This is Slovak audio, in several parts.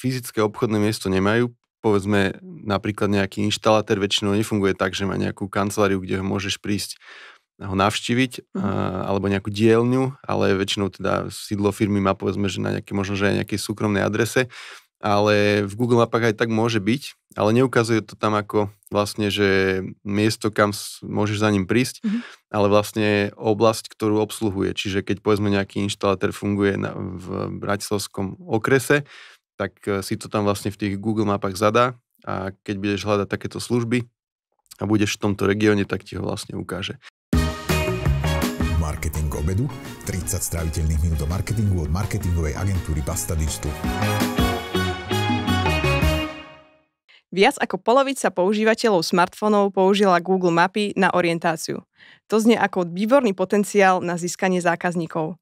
fyzické obchodné miesto nemajú, povedzme napríklad nejaký inštalatér väčšinou nefunguje tak, že má nejakú kanceláriu, kde ho môžeš prísť ho navštíviť, mm. alebo nejakú dielňu, ale väčšinou teda sídlo firmy má povedzme, že na nejaké, možno, že aj nejakej súkromnej adrese, ale v Google Mapách aj tak môže byť, ale neukazuje to tam ako vlastne, že miesto, kam môžeš za ním prísť, mm-hmm. ale vlastne oblasť, ktorú obsluhuje. Čiže keď povedzme nejaký inštalátor funguje na, v Bratislavskom okrese, tak e, si to tam vlastne v tých Google mapách zadá a keď budeš hľadať takéto služby a budeš v tomto regióne, tak ti ho vlastne ukáže. Marketing obedu, 30 straviteľných minút do marketingu od marketingovej agentúry Basta Digital. Viac ako polovica používateľov smartfónov použila Google Mapy na orientáciu. To znie ako výborný potenciál na získanie zákazníkov.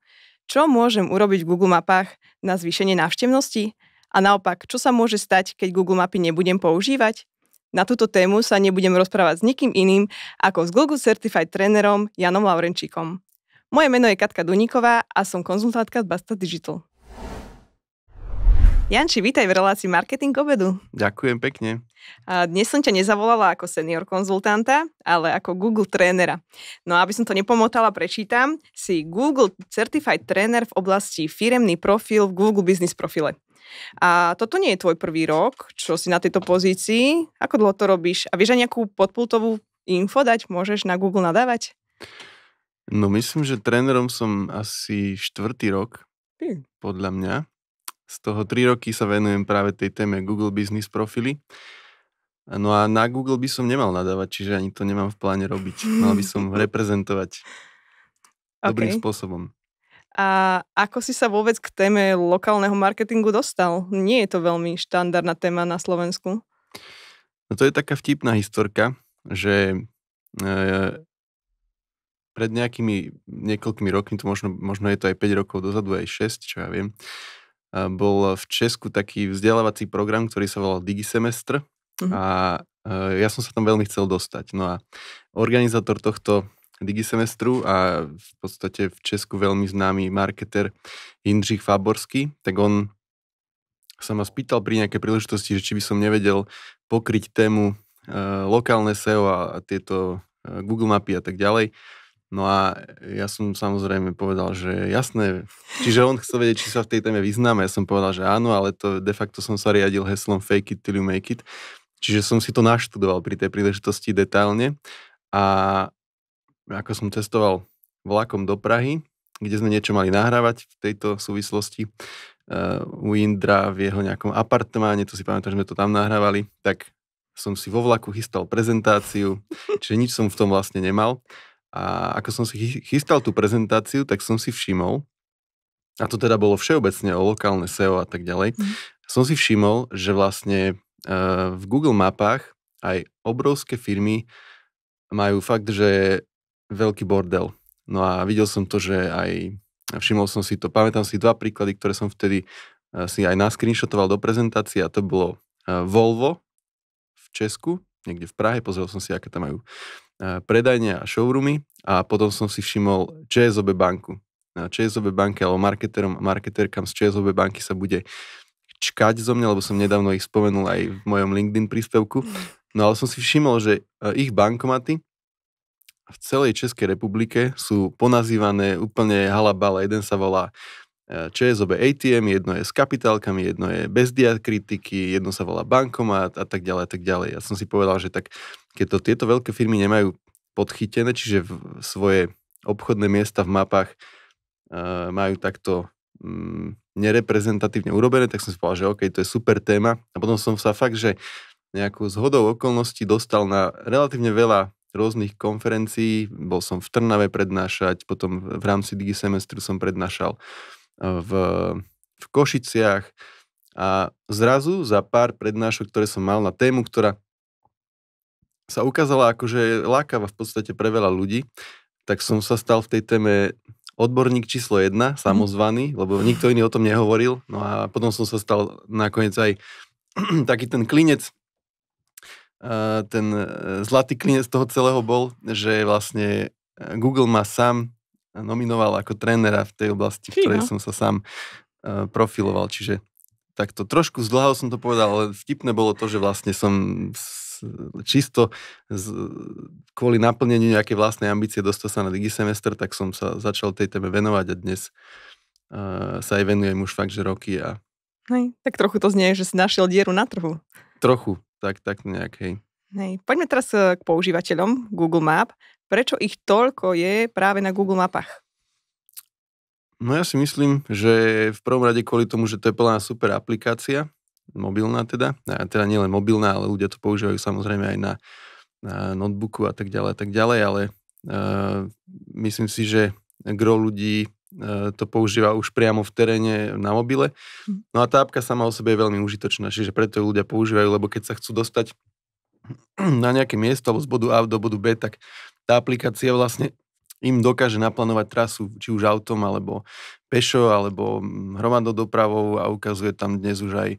Čo môžem urobiť v Google Mapách na zvýšenie návštevnosti? A naopak, čo sa môže stať, keď Google Mapy nebudem používať? Na túto tému sa nebudem rozprávať s nikým iným ako s Google Certified trénerom Janom Laurenčíkom. Moje meno je Katka Duníková a som konzultantka z Basta Digital. Janči, vítaj v relácii Marketing obedu. Ďakujem pekne. Dnes som ťa nezavolala ako senior konzultanta, ale ako Google trénera. No aby som to nepomotala, prečítam, si Google Certified Trainer v oblasti firemný profil v Google Business profile. A toto nie je tvoj prvý rok, čo si na tejto pozícii. Ako dlho to robíš? A vieš aj nejakú podpultovú info dať? Môžeš na Google nadávať? No myslím, že trénerom som asi štvrtý rok, Ty. podľa mňa. Z toho tri roky sa venujem práve tej téme Google Business profily. No a na Google by som nemal nadávať, čiže ani to nemám v pláne robiť. Mal by som reprezentovať okay. dobrým spôsobom. A ako si sa vôbec k téme lokálneho marketingu dostal? Nie je to veľmi štandardná téma na Slovensku. No to je taká vtipná historka, že e, pred nejakými niekoľkými rokmi, to možno, možno je to aj 5 rokov dozadu, aj 6, čo ja viem, e, bol v Česku taký vzdelávací program, ktorý sa volal Digisemestr mm-hmm. a e, ja som sa tam veľmi chcel dostať. No a organizátor tohto digisemestru a v podstate v Česku veľmi známy marketer Jindřich Faborský, tak on sa ma spýtal pri nejakej príležitosti, že či by som nevedel pokryť tému e, lokálne SEO a, a tieto e, Google mapy a tak ďalej. No a ja som samozrejme povedal, že jasné, čiže on chcel vedieť, či sa v tej téme vyznáme. Ja som povedal, že áno, ale to de facto som sa riadil heslom fake it till you make it. Čiže som si to naštudoval pri tej príležitosti detailne a ako som cestoval vlakom do Prahy, kde sme niečo mali nahrávať v tejto súvislosti uh, u Indra v jeho nejakom apartmáne, to si pamätám, že sme to tam nahrávali, tak som si vo vlaku chystal prezentáciu, čiže nič som v tom vlastne nemal. A ako som si chystal tú prezentáciu, tak som si všimol, a to teda bolo všeobecne o lokálne SEO a tak ďalej, mm. som si všimol, že vlastne uh, v Google mapách aj obrovské firmy majú fakt, že veľký bordel. No a videl som to, že aj, všimol som si to, pamätám si dva príklady, ktoré som vtedy eh, si aj naskrinšotoval do prezentácie a to bolo eh, Volvo v Česku, niekde v Prahe, pozrel som si, aké tam majú eh, predajne a showroomy a potom som si všimol ČSOB banku. Na ČSOB banke alebo marketerom, marketerkám z ČSOB banky sa bude čkať zo mňa, lebo som nedávno ich spomenul aj v mojom LinkedIn príspevku. Mm. No ale som si všimol, že ich bankomaty v celej Českej republike sú ponazývané úplne halabala. Jeden sa volá e, ČSOB ATM, jedno je s kapitálkami, jedno je bez diakritiky, jedno sa volá bankomat a tak ďalej a tak ďalej. Ja som si povedal, že tak keď to tieto veľké firmy nemajú podchytené, čiže v svoje obchodné miesta v mapách e, majú takto mm, nereprezentatívne urobené, tak som si povedal, že OK, to je super téma. A potom som sa fakt, že nejakú zhodou okolností dostal na relatívne veľa rôznych konferencií, bol som v Trnave prednášať, potom v rámci digi semestru som prednášal e, v, v Košiciach a zrazu za pár prednášok, ktoré som mal na tému, ktorá sa ukázala ako je lákava v podstate pre veľa ľudí, tak som sa stal v tej téme odborník číslo jedna, mhm. samozvaný, lebo nikto iný o tom nehovoril. No a potom som sa stal nakoniec aj taký ten klinec ten e, zlatý klinec toho celého bol, že vlastne e, Google ma sám nominoval ako trénera v tej oblasti, v ktorej som sa sám e, profiloval. Čiže takto trošku zdlhal som to povedal, ale vtipné bolo to, že vlastne som čisto z, kvôli naplneniu nejakej vlastnej ambície dostal sa na digisemester, tak som sa začal tej téme venovať a dnes uh, sa aj venujem už fakt, že roky a... Hej, tak trochu to znie, že si našiel dieru na trhu. Trochu, tak, tak nejak, hej. Hej. Poďme teraz eh, k používateľom Google Map. Prečo ich toľko je práve na Google Mapách? No ja si myslím, že v prvom rade kvôli tomu, že to je plná super aplikácia, mobilná teda, a teda nielen mobilná, ale ľudia to používajú samozrejme aj na, na notebooku a tak ďalej a tak ďalej, ale uh, myslím si, že gro ľudí Ehm, to používa už priamo v teréne na mobile. Hm. No a tá apka sama o sebe je veľmi užitočná, čiže preto ju ľudia používajú, lebo keď sa chcú dostať na nejaké miesto alebo z bodu A do bodu B, tak tá aplikácia vlastne im dokáže naplánovať trasu, či už autom, alebo pešo, alebo mm, hromadnou dopravou a ukazuje tam dnes už aj e,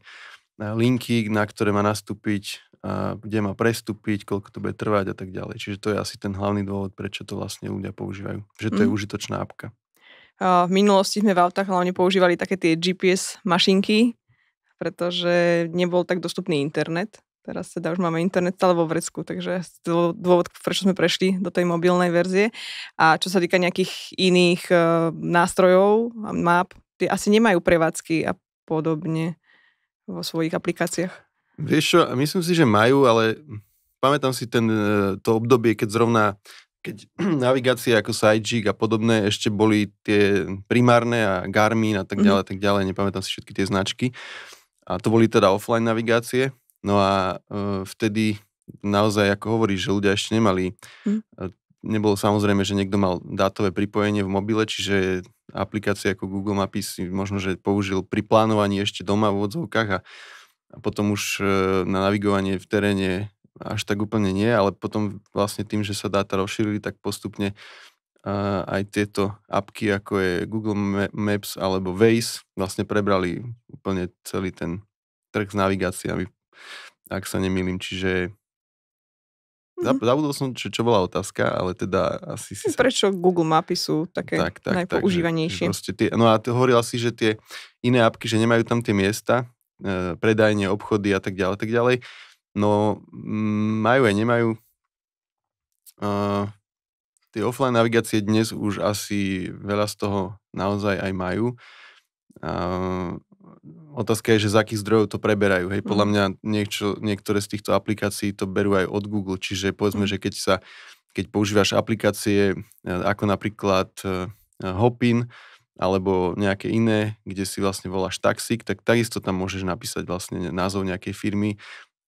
linky, na ktoré má nastúpiť, a kde má prestúpiť, koľko to bude trvať a tak ďalej. Čiže to je asi ten hlavný dôvod, prečo to vlastne ľudia používajú. Že to mm. je mhm. užitočná apka. V minulosti sme v autách hlavne používali také tie GPS mašinky, pretože nebol tak dostupný internet. Teraz teda už máme internet stále vo vrecku, takže dôvod, prečo sme prešli do tej mobilnej verzie. A čo sa týka nejakých iných e, nástrojov a map, tie asi nemajú prevádzky a podobne vo svojich aplikáciách. Vieš čo, myslím si, že majú, ale pamätám si ten, e, to obdobie, keď zrovna keď navigácie ako Sajik a podobné ešte boli tie primárne a Garmin a tak mhm. ďalej, mm tak ďalej, nepamätám si všetky tie značky. A to boli teda offline navigácie. No a e, vtedy naozaj, ako hovoríš, že ľudia ešte nemali, mm. e, nebolo samozrejme, že niekto mal dátové pripojenie v mobile, čiže aplikácie ako Google Maps si možno, že použil pri plánovaní ešte doma v odzovkách a, a potom už e, na navigovanie v teréne až tak úplne nie, ale potom vlastne tým, že sa dáta rozšírili, tak postupne uh, aj tieto apky, ako je Google Maps alebo Waze, vlastne prebrali úplne celý ten trh s navigáciami, ak sa nemýlim. Čiže mm-hmm. zabudol som, čo, čo bola otázka, ale teda asi si... No prečo sa... Google mapy sú také tak, tak, najpoužívanejšie? Tak, že, že tie, no a ty hovorila si, že tie iné apky, že nemajú tam tie miesta, e, predajne, obchody a tak ďalej, tak ďalej. No, mm, majú aj nemajú. Uh, tie offline navigácie dnes už asi veľa z toho naozaj aj majú. Uh, otázka je, že z akých zdrojov to preberajú. Hej, podľa mhm. mňa niečo, niektoré z týchto aplikácií to berú aj od Google, čiže povedzme, mhm. že keď sa keď používaš aplikácie e, ako napríklad e, Hopin alebo nejaké iné, kde si vlastne voláš taxík, tak takisto tam môžeš napísať vlastne názov nejakej firmy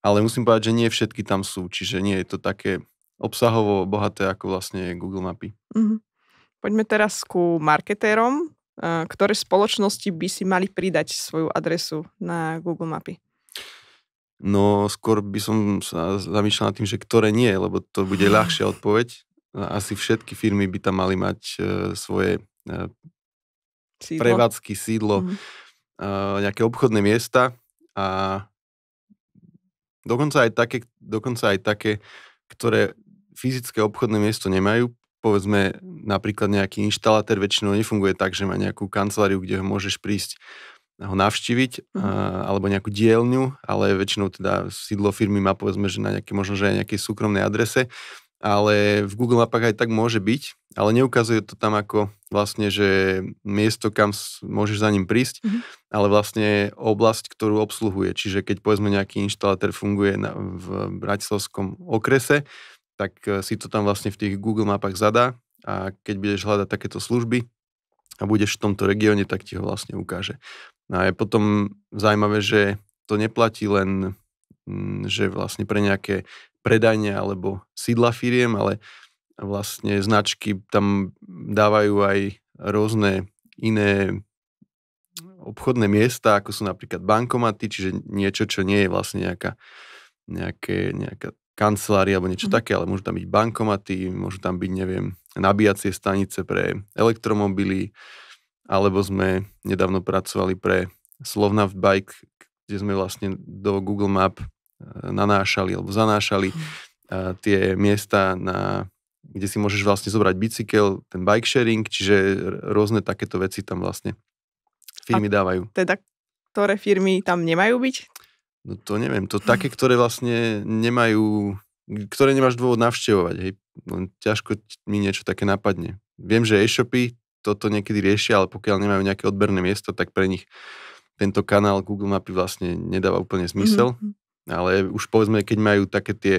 ale musím povedať, že nie všetky tam sú, čiže nie je to také obsahovo bohaté ako vlastne Google mapy. Uh-huh. Poďme teraz ku marketérom. Eh, ktoré spoločnosti by si mali pridať svoju adresu na Google mapy? No skôr by som sa zamýšľal nad tým, že ktoré nie, lebo to bude ľahšia odpoveď. Asi všetky firmy by tam mali mať eh, svoje eh, sídlo. prevádzky, sídlo, mm. e, nejaké obchodné miesta a Dokonca aj také, dokonca aj také ktoré fyzické obchodné miesto nemajú, povedzme napríklad nejaký inštalatér väčšinou nefunguje tak, že má nejakú kanceláriu, kde ho môžeš prísť eh, ho navštíviť, eh, mhm. alebo nejakú dielňu, ale väčšinou teda sídlo firmy má povedzme, že na nejaké, možno, že aj nejakej súkromnej adrese, ale v Google Mapách aj tak môže byť, ale neukazuje to tam ako vlastne, že miesto, kam môžeš za ním prísť, mm-hmm. ale vlastne oblasť, ktorú obsluhuje. Čiže keď povedzme nejaký inštalátor funguje na, v bratislavskom okrese, tak eh, si to tam vlastne v tých Google mapách zadá a keď budeš hľadať takéto služby a budeš v tomto regióne, tak ti ho vlastne ukáže. No a je potom zaujímavé, že to neplatí len mm, že vlastne pre nejaké predajne alebo sídla firiem, ale vlastne značky tam dávajú aj rôzne iné obchodné miesta, ako sú napríklad bankomaty, čiže niečo, čo nie je vlastne nejaká, nejaké, nejaká kancelária alebo niečo mm. také, ale môžu tam byť bankomaty, môžu tam byť, neviem, nabíjacie stanice pre elektromobily, alebo sme nedávno pracovali pre Slovnaft Bike, kde sme vlastne do Google Map e, nanášali alebo zanášali mm. tie miesta na kde si môžeš vlastne zobrať bicykel, ten bike sharing, čiže rôzne takéto veci tam vlastne firmy A dávajú. Teda ktoré firmy tam nemajú byť? No to neviem, to také, ktoré vlastne nemajú, ktoré nemáš dôvod navštevovať, hej. Len ťažko mi niečo také napadne. Viem, že e-shopy toto niekedy riešia, ale pokiaľ nemajú nejaké odberné miesto, tak pre nich tento kanál Google Mapy vlastne nedáva úplne mhm, zmysel. Mm-hmm. Ale už povedzme, keď majú také tie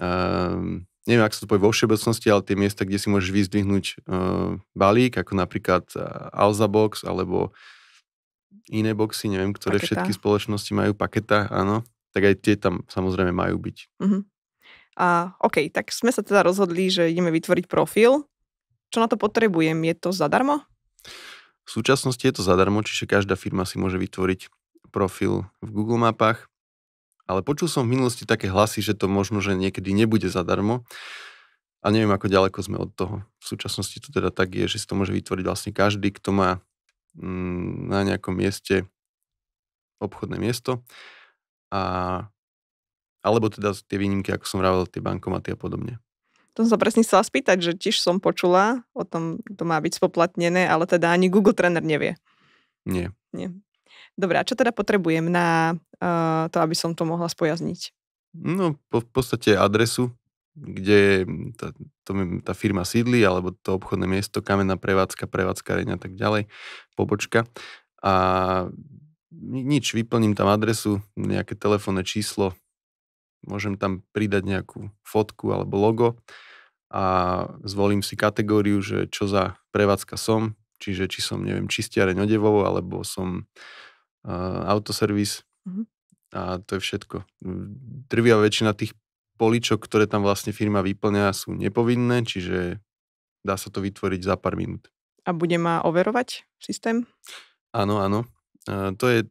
uh, neviem, ak sa to povie vo všeobecnosti, ale tie miesta, kde si môžeš vyzdvihnúť uh, balík, ako napríklad uh, Alza Box, alebo iné boxy, neviem, ktoré paketa. všetky spoločnosti majú, paketa, áno, tak aj tie tam samozrejme majú byť. Uh-huh. A OK, tak sme sa teda rozhodli, že ideme vytvoriť profil. Čo na to potrebujem? Je to zadarmo? V súčasnosti je to zadarmo, čiže každá firma si môže vytvoriť profil v Google mapách. Ale počul som v minulosti také hlasy, že to možno, že niekedy nebude zadarmo. A neviem, ako ďaleko sme od toho. V súčasnosti to teda tak je, že si to môže vytvoriť vlastne každý, kto má mm, na nejakom mieste obchodné miesto. A, alebo teda tie výnimky, ako som vravil, tie bankomaty a podobne. To som sa presne chcela spýtať, že tiež som počula o tom, to má byť spoplatnené, ale teda ani Google Trainer nevie. Nie. Nie. Dobre, a čo teda potrebujem na uh, to, aby som to mohla spojazniť? No, po, v podstate adresu, kde hm, tá, to, tá firma sídli, alebo to obchodné miesto, kamenná prevádzka, prevádzka a tak ďalej, pobočka. A nič, vyplním tam adresu, nejaké telefónne číslo, môžem tam pridať nejakú fotku alebo logo a zvolím si kategóriu, že čo za prevádzka som, čiže či som, neviem, čistiareň odevovo, alebo som uh, autoservis mm-hmm. a to je všetko. Mm, drvia väčšina tých poličok, ktoré tam vlastne firma vyplňa, sú nepovinné, čiže dá sa to vytvoriť za pár minút. A bude ma overovať systém? Áno, áno. A to je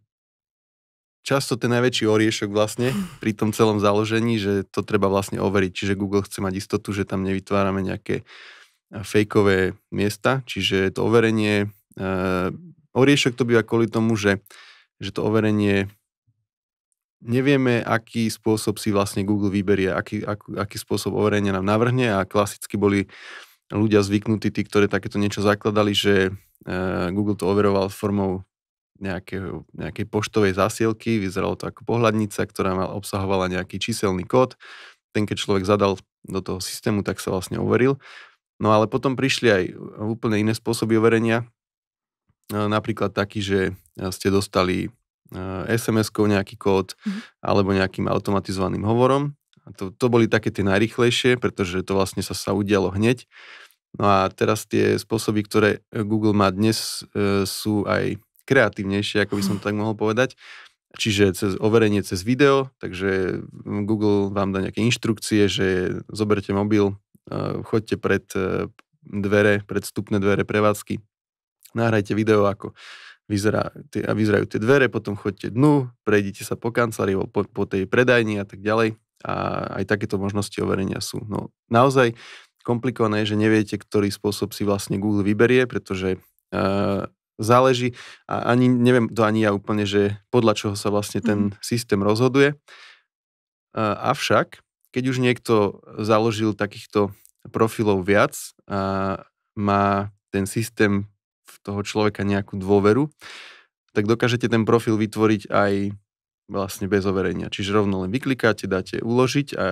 často ten najväčší oriešok vlastne pri tom celom založení, že to treba vlastne overiť. Čiže Google chce mať istotu, že tam nevytvárame nejaké fejkové miesta, čiže to overenie. E, oriešok to býva kvôli tomu, že že to overenie nevieme, aký spôsob si vlastne Google vyberie, aký, aký, aký spôsob overenia nám navrhne a klasicky boli ľudia zvyknutí, tí, ktorí takéto niečo zakladali, že e, Google to overoval formou nejakého, nejakej poštovej zásielky, vyzeralo to ako pohľadnica, ktorá mal, obsahovala nejaký číselný kód. Ten, keď človek zadal do toho systému, tak sa vlastne overil. No ale potom prišli aj úplne iné spôsoby overenia, E, napríklad taký, že e, ste dostali e, SMS-kou nejaký kód mm-hmm. alebo nejakým automatizovaným hovorom. A to, to boli také tie najrychlejšie, pretože to vlastne sa, sa udialo hneď. No a teraz tie spôsoby, ktoré Google má dnes, e, sú aj kreatívnejšie, ako by som to tak mohol povedať. Čiže cez overenie cez video, takže Google vám dá nejaké inštrukcie, že zoberte mobil, e, choďte pred e, dvere, pred vstupné dvere prevádzky nahrajte video, ako vyzerá, tie, vyzerajú tie dvere, potom chodte dnu, prejdite sa po kancelárii, po, po tej predajni a tak ďalej. A aj takéto možnosti overenia sú. No naozaj komplikované je, že neviete, ktorý spôsob si vlastne Google vyberie, pretože e, záleží a ani neviem to ani ja úplne, že podľa čoho sa vlastne ten mm. systém rozhoduje. E, avšak, keď už niekto založil takýchto profilov viac a má ten systém toho človeka nejakú dôveru, tak dokážete ten profil vytvoriť aj vlastne bez overenia. Čiže rovno len vyklikáte, dáte uložiť a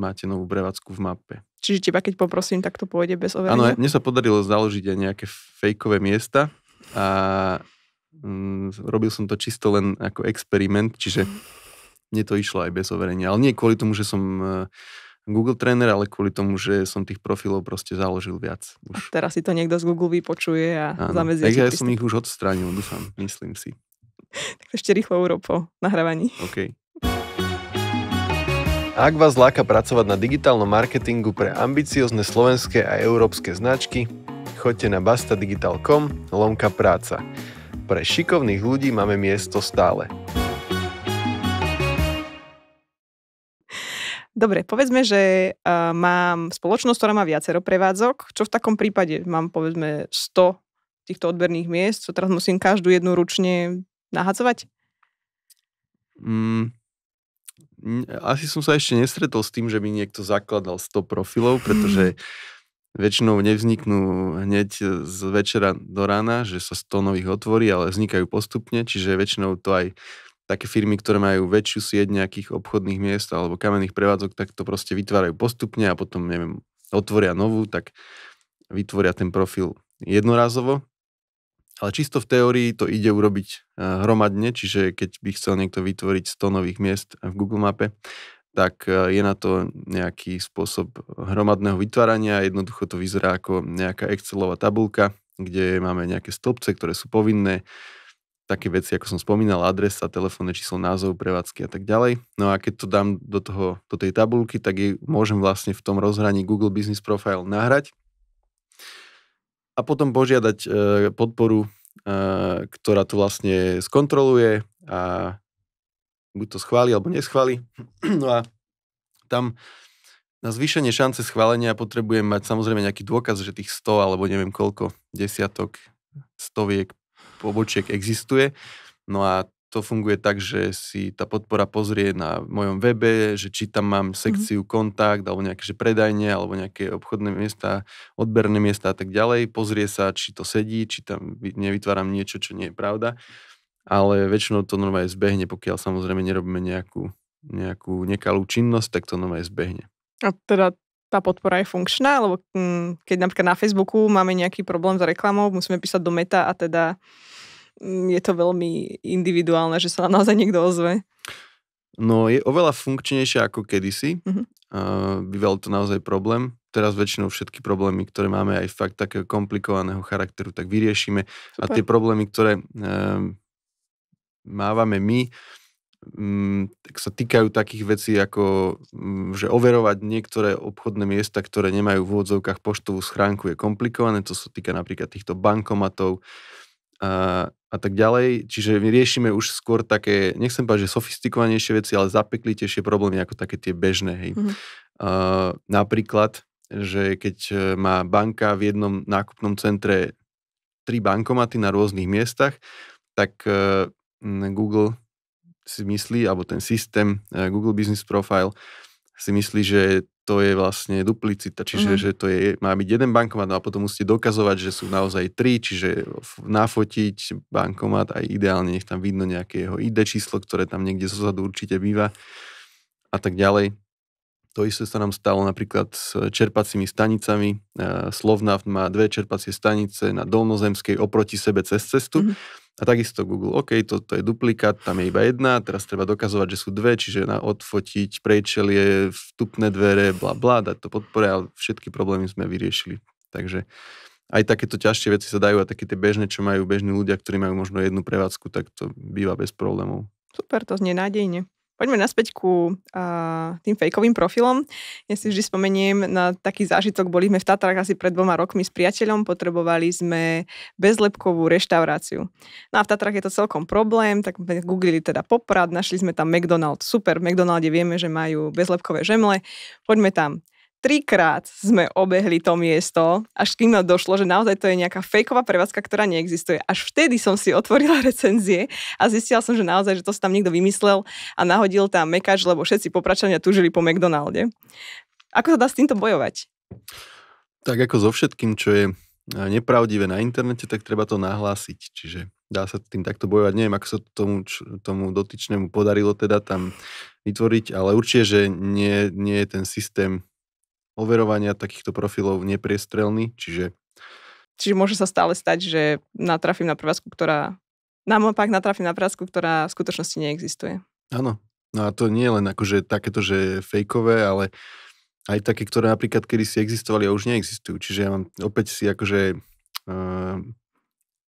máte novú brevacku v mape. Čiže teba, keď poprosím, tak to pôjde bez overenia? Áno, mne sa podarilo založiť aj nejaké fejkové miesta a mm, robil som to čisto len ako experiment, čiže mne to išlo aj bez overenia. Ale nie kvôli tomu, že som e, Google tréner, ale kvôli tomu, že som tých profilov proste založil viac. Už. A teraz si to niekto z Google vypočuje a zamedzí. Takže ja som ich už odstránil, dúfam, myslím si. tak ešte rýchlo euro po nahrávaní. OK. Ak vás láka pracovať na digitálnom marketingu pre ambiciozne slovenské a európske značky, choďte na bastadigital.com lomka práca. Pre šikovných ľudí máme miesto stále. Dobre, povedzme, že uh, mám spoločnosť, ktorá má viacero prevádzok. Čo v takom prípade? Mám povedzme 100 týchto odberných miest, čo teraz musím každú jednu ručne nahacovať? Mm, asi som sa ešte nestretol s tým, že by niekto zakladal 100 profilov, pretože hmm. väčšinou nevzniknú hneď z večera do rána, že sa 100 nových otvorí, ale vznikajú postupne, čiže väčšinou to aj také firmy, ktoré majú väčšiu sieť nejakých obchodných miest alebo kamenných prevádzok, tak to proste vytvárajú postupne a potom, neviem, otvoria novú, tak vytvoria ten profil jednorázovo. Ale čisto v teórii to ide urobiť eh, hromadne, čiže keď by chcel niekto vytvoriť 100 nových miest v Google mape, tak eh, je na to nejaký spôsob hromadného vytvárania. Jednoducho to vyzerá ako nejaká Excelová tabulka, kde máme nejaké stĺpce, ktoré sú povinné také veci, ako som spomínal, adresa, telefónne číslo, názov, prevádzky a tak ďalej. No a keď to dám do, toho, do tej tabulky, tak je, môžem vlastne v tom rozhraní Google Business Profile nahrať a potom požiadať e, podporu, e, ktorá to vlastne skontroluje a buď to schváli alebo neschváli. No a tam na zvýšenie šance schválenia potrebujem mať samozrejme nejaký dôkaz, že tých 100 alebo neviem koľko, desiatok, stoviek, pobočiek existuje. No a to funguje tak, že si tá podpora pozrie na mojom webe, že či tam mám mhm. sekciu mm-hmm. kontakt, alebo nejaké že predajne, alebo nejaké obchodné miesta, odberné miesta a tak ďalej. Pozrie sa, či to sedí, či tam nevytváram niečo, čo nie je pravda. Ale väčšinou to normálne zbehne, pokiaľ samozrejme nerobíme nejakú, nejakú nekalú činnosť, tak to normálne zbehne. A teda tá podpora je funkčná, lebo mm, keď napríklad na Facebooku máme nejaký problém s reklamou, musíme písať do meta a teda mm, je to veľmi individuálne, že sa nám naozaj niekto ozve. No je oveľa funkčnejšia ako kedysi. Uh-huh. býval to naozaj problém. Teraz väčšinou všetky problémy, ktoré máme aj fakt takého komplikovaného charakteru, tak vyriešime. Super. A tie problémy, ktoré uh, mávame my, Mm, tak sa týkajú takých vecí ako, mm, že overovať niektoré obchodné miesta, ktoré nemajú v úvodzovkách poštovú schránku je komplikované, to sa týka napríklad týchto bankomatov a, a tak ďalej. Čiže my riešime už skôr také, nechcem povedať, že sofistikovanejšie veci, ale zapeklitejšie problémy ako také tie bežné. Hej. Mm. Uh, napríklad, že keď e, má banka v jednom nákupnom centre tri bankomaty na rôznych miestach, tak uh, Google si myslí, alebo ten systém eh, Google Business Profile si myslí, že to je vlastne duplicita, čiže mm. že to je, má byť jeden bankomat, no a potom musíte dokazovať, že sú naozaj tri, čiže nafotiť bankomat aj ideálne, nech tam vidno nejaké jeho ID číslo, ktoré tam niekde zozadu určite býva a tak ďalej. To isté sa nám stalo napríklad s čerpacími stanicami. Eh, Slovnaft má dve čerpacie stanice na dolnozemskej oproti sebe cez cestu. Mm-hmm a takisto Google, OK, toto to je duplikát, tam je iba jedna, teraz treba dokazovať, že sú dve, čiže na odfotiť je vstupné dvere, bla bla, dať to podpore a všetky problémy sme vyriešili. Takže aj takéto ťažšie veci sa dajú a také tie bežné, čo majú bežní ľudia, ktorí majú možno jednu prevádzku, tak to býva bez problémov. Super, to znie nádejne. Poďme naspäť ku uh, tým fejkovým profilom. Ja si vždy spomeniem na taký zážitok, boli sme v Tatrách asi pred dvoma rokmi s priateľom, potrebovali sme bezlepkovú reštauráciu. No a v Tatrách je to celkom problém, tak sme googlili teda poprad, našli sme tam McDonald's, super, v McDonalde vieme, že majú bezlepkové žemle, poďme tam trikrát sme obehli to miesto, až kým ma došlo, že naozaj to je nejaká fejková prevádzka, ktorá neexistuje. Až vtedy som si otvorila recenzie a zistila som, že naozaj, že to si tam niekto vymyslel a nahodil tam mekač, lebo všetci popračania tužili po McDonalde. Ako sa dá s týmto bojovať? Tak ako so všetkým, čo je eh, nepravdivé na internete, tak treba to nahlásiť. Čiže dá sa tým takto bojovať. Neviem, ako sa tomu, tomu dotyčnému podarilo teda tam vytvoriť, ale určite, že nie, nie je ten systém overovania takýchto profilov nepriestrelný, čiže... Čiže môže sa stále stať, že natrafím na prvádzku, ktorá... Naopak natrafím na prvádzku, ktorá v skutočnosti neexistuje. Áno. No a to nie je len akože takéto, že fejkové, ale aj také, ktoré napríklad kedy si existovali a už neexistujú. Čiže ja mám opäť si akože uh,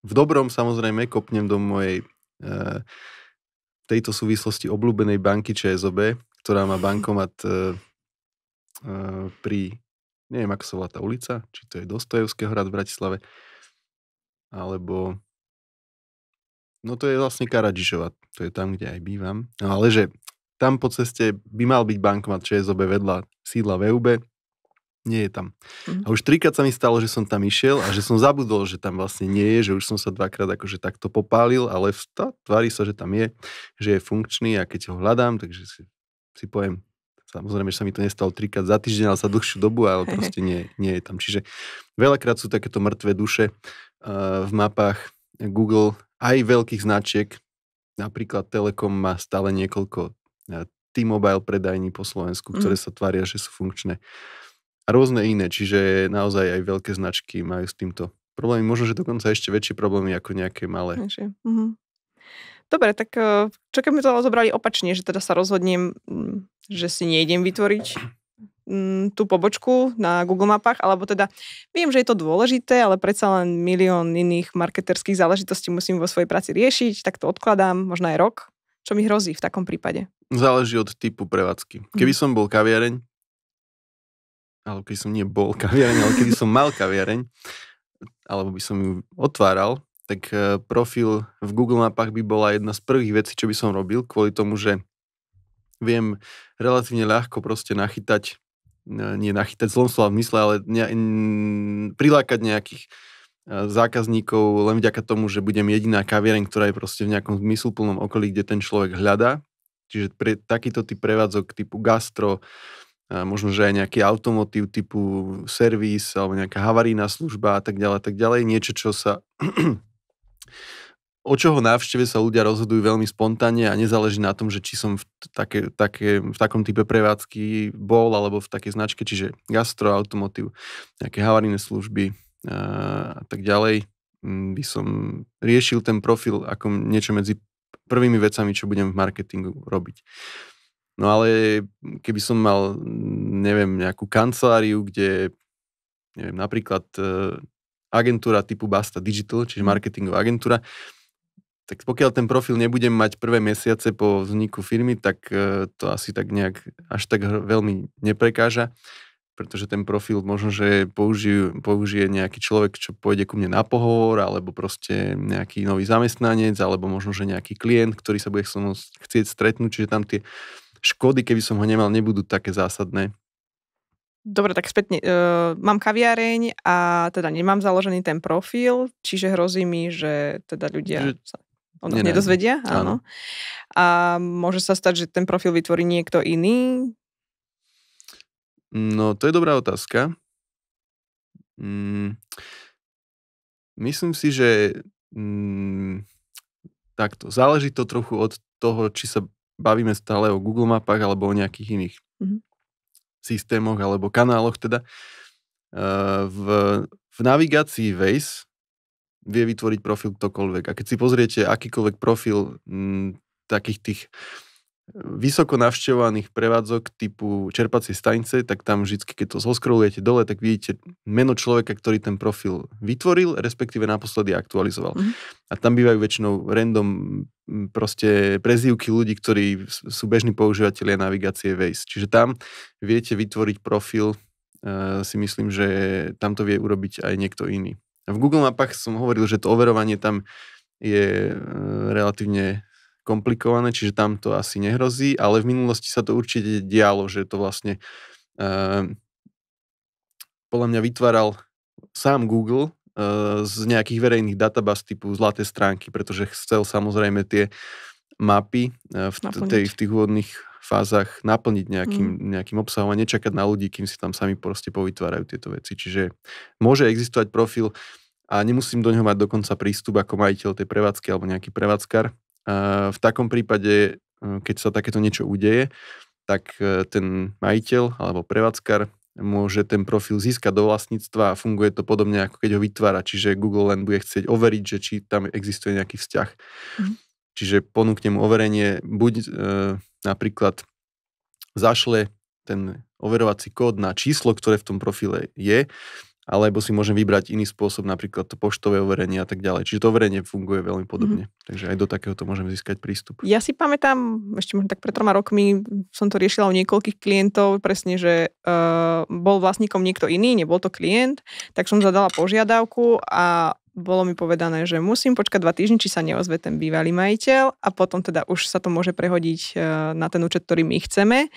v dobrom samozrejme kopnem do mojej uh, tejto súvislosti obľúbenej banky ČSOB, ktorá má bankomat uh, Eh, pri, neviem ako sa volá tá ulica, či to je Dostojevský hrad v Bratislave, alebo no to je vlastne Karadžišova, to je tam, kde aj bývam, no, ale že tam po ceste by mal byť bankomat ČSOB vedľa sídla VUB, nie je tam. Mm-hmm. A už trikrát sa mi stalo, že som tam išiel a že som zabudol, že tam vlastne nie je, že už som sa dvakrát akože takto popálil, ale v tvári sa, že tam je, že je funkčný a keď ho hľadám, takže si, si poviem, Samozrejme, že sa mi to nestalo trikrát za týždeň, ale za dlhšiu dobu, ale proste nie, nie je tam. Čiže veľakrát sú takéto mŕtve duše uh, v mapách Google, aj veľkých značiek, napríklad Telekom má stále niekoľko uh, T-Mobile predajní po Slovensku, mhm. ktoré mm. sa tvária, že sú funkčné. A rôzne iné, čiže naozaj aj veľké značky majú s týmto problémy, možno, že dokonca ešte väčšie problémy ako nejaké malé. Takže, uh-huh. Mhm. Dobre, tak eh, čo keby to zobrali opačne, že teda sa rozhodnem, mm, že si nejdem vytvoriť mm, tú pobočku na Google mapách, alebo teda viem, že je to dôležité, ale predsa len milión iných marketerských záležitostí musím vo svojej práci riešiť, tak to odkladám, možno aj rok. Čo mi hrozí v takom prípade? Záleží od typu prevádzky. Keby mhm. som bol kaviareň, alebo keby som nie bol kaviareň, ale keby som mal kaviareň, alebo by som ju otváral, tak e, profil v Google mapách by bola jedna z prvých vecí, čo by som robil, kvôli tomu, že viem relatívne ľahko proste nachytať, e, nie nachytať zlom slova v mysle, ale ne, n, prilákať nejakých e, zákazníkov len vďaka tomu, že budem jediná kaviareň, ktorá je proste v nejakom zmysluplnom okolí, kde ten človek hľadá. Čiže pre takýto typ prevádzok typu gastro, možno, že aj nejaký automotív typu servis alebo nejaká havarijná služba a tak ďalej, tak ďalej. Niečo, čo sa o čoho návšteve sa ľudia rozhodujú veľmi spontánne a nezáleží na tom, že či som v, také, také, v takom type prevádzky bol alebo v takej značke, čiže gastro, automotív, nejaké havarijné služby a, a tak ďalej mm, by som riešil ten profil ako niečo medzi prvými vecami, čo budem v marketingu robiť. No ale keby som mal, neviem, nejakú kanceláriu, kde, neviem, napríklad e, agentúra typu Basta Digital, čiže marketingová agentúra, tak pokiaľ ten profil nebudem mať prvé mesiace po vzniku firmy, tak e, to asi tak nejak až tak veľmi neprekáža, pretože ten profil možno, že použije, použije nejaký človek, čo pôjde ku mne na pohovor, alebo proste nejaký nový zamestnanec, alebo možno, že nejaký klient, ktorý sa bude chcieť stretnúť, čiže tam tie škody, keby som ho nemal, nebudú také zásadné. Dobre, tak spätne. Uh, mám kaviareň a teda nemám založený ten profil, čiže hrozí mi, že teda ľudia že... sa o nás nedozvedia. Áno. áno. A môže sa stať, že ten profil vytvorí niekto iný? No, to je dobrá otázka. Mm, myslím si, že mm, takto. Záleží to trochu od toho, či sa bavíme stále o Google mapách alebo o nejakých iných. Mm-hmm systémoch alebo kanáloch teda, e, v, v navigácii Waze vie vytvoriť profil ktokoľvek. A keď si pozriete akýkoľvek profil m, takých tých vysoko navštevovaných prevádzok typu čerpacie stanice, tak tam vždy, keď to zoskrolujete dole, tak vidíte meno človeka, ktorý ten profil vytvoril, respektíve naposledy aktualizoval. Mm-hmm. A tam bývajú väčšinou random proste prezývky ľudí, ktorí sú bežní používateľia navigácie Waze. Čiže tam viete vytvoriť profil, e, si myslím, že tam to vie urobiť aj niekto iný. V Google mapách som hovoril, že to overovanie tam je e, relatívne komplikované, čiže tam to asi nehrozí, ale v minulosti sa to určite dialo, že to vlastne e, podľa mňa vytváral sám Google e, z nejakých verejných databas typu zlaté stránky, pretože chcel samozrejme tie mapy e, v, t- tej, v tých úvodných fázach naplniť nejakým, mm. nejakým obsahom a nečakať na ľudí, kým si tam sami proste povytvárajú tieto veci. Čiže môže existovať profil a nemusím do neho mať dokonca prístup ako majiteľ tej prevádzky alebo nejaký prevádzkar, v takom prípade, e, keď sa takéto niečo udeje, tak e, ten majiteľ alebo prevádzkar môže ten profil získať do vlastníctva a funguje to podobne, ako keď ho vytvára. Čiže Google len bude chcieť overiť, že či tam existuje nejaký vzťah. Mm. Čiže ponúkne mu overenie, buď e, napríklad zašle ten overovací kód na číslo, ktoré v tom profile je, alebo si môžem vybrať iný spôsob, napríklad to poštové overenie a tak ďalej. Čiže to overenie funguje veľmi mhm. podobne. Mm-hmm. Takže aj do takéhoto môžem získať prístup. Ja si pamätám, ešte možno tak pred troma rokmi som to riešila u niekoľkých klientov, presne, že uh, bol vlastníkom niekto iný, nebol to klient, tak som zadala požiadavku a bolo mi povedané, že musím počkať dva týždne, či sa neozve ten bývalý majiteľ a potom teda už sa to môže prehodiť eh, na ten účet, ktorý my chceme.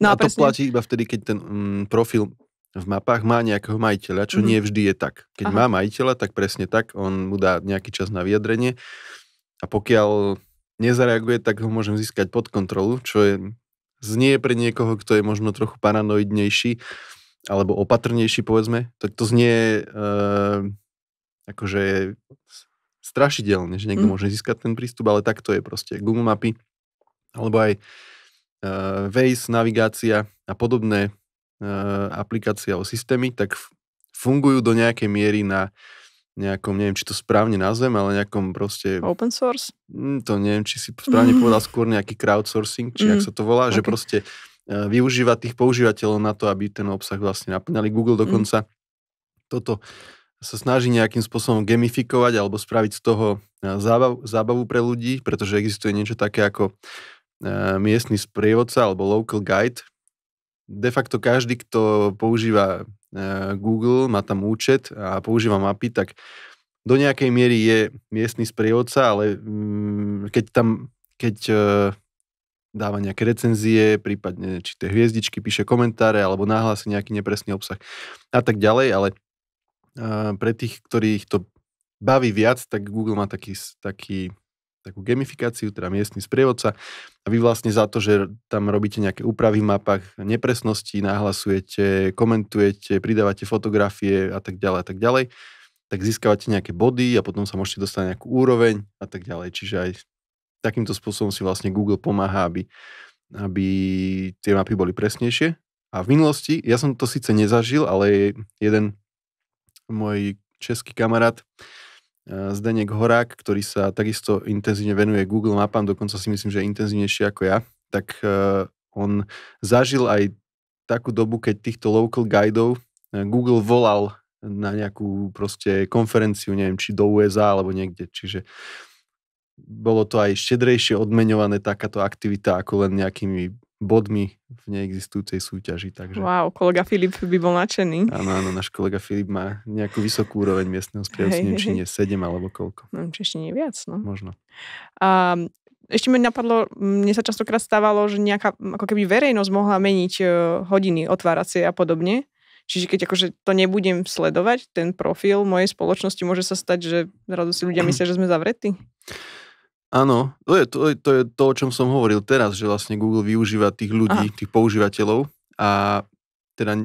No a, a to presne... platí iba vtedy, keď ten mm, profil v mapách má nejakého majiteľa, čo mm. nie vždy je tak. Keď Aha. má majiteľa, tak presne tak, on mu dá nejaký čas na vyjadrenie a pokiaľ nezareaguje, tak ho môžem získať pod kontrolu, čo je znie pre niekoho, kto je možno trochu paranoidnejší alebo opatrnejší, povedzme, tak to znie e, akože strašidelne, že niekto mm. môže získať ten prístup, ale tak to je proste. Google mapy alebo aj e, Waze, navigácia a podobné E, aplikácie alebo systémy, tak fungujú do nejakej miery na nejakom, neviem, či to správne nazvem, ale nejakom proste... Open source? Hm, to neviem, či si správne mm. povedal, skôr nejaký crowdsourcing, či mm. ak mhm. sa to volá, okay. že proste e, využíva tých používateľov na to, aby ten obsah vlastne naplňali. Google mhm. dokonca mm. toto sa snaží nejakým spôsobom gamifikovať alebo spraviť z toho e, zábav, zábavu pre ľudí, pretože existuje niečo také ako miestny sprievodca alebo local guide, de facto každý, kto používa e, Google, má tam účet a používa mapy, tak do nejakej miery je miestny sprievodca, ale mm, keď tam, keď e, dáva nejaké recenzie, prípadne či tie hviezdičky, píše komentáre alebo nahlási nejaký nepresný obsah a tak ďalej, ale e, pre tých, ktorých to baví viac, tak Google má taký, taký takú gamifikáciu, teda miestny sprievodca a vy vlastne za to, že tam robíte nejaké úpravy v mapách, nepresnosti, nahlasujete, komentujete, pridávate fotografie a tak ďalej a tak ďalej, tak získavate nejaké body a potom sa môžete dostať na nejakú úroveň a tak ďalej. Čiže aj takýmto spôsobom si vlastne Google pomáha, aby, aby tie mapy boli presnejšie. A v minulosti, ja som to síce nezažil, ale jeden môj český kamarát, Eh, Zdenek Horák, ktorý sa takisto intenzívne venuje Google mapám, dokonca si myslím, že je intenzívnejšie ako ja, tak eh, on zažil aj takú dobu, keď týchto local guideov eh, Google volal na nejakú proste konferenciu, neviem, či do USA alebo niekde, čiže bolo to aj štedrejšie odmeňované takáto aktivita ako len nejakými bodmi v neexistujúcej súťaži. Takže... Wow, kolega Filip by bol nadšený. Áno, áno, náš kolega Filip má nejakú vysokú úroveň miestneho spievu, hey, či nie 7 alebo koľko. No, ešte nie viac, no. Možno. A, ešte mi napadlo, mne sa častokrát stávalo, že nejaká, ako keby verejnosť mohla meniť e, hodiny otváracie a podobne. Čiže keď akože to nebudem sledovať, ten profil mojej spoločnosti, môže sa stať, že zrazu si ľudia myslia, že sme zavretí. Áno, to je to, to je to, o čom som hovoril teraz, že vlastne Google využíva tých ľudí, Aha. tých používateľov a teda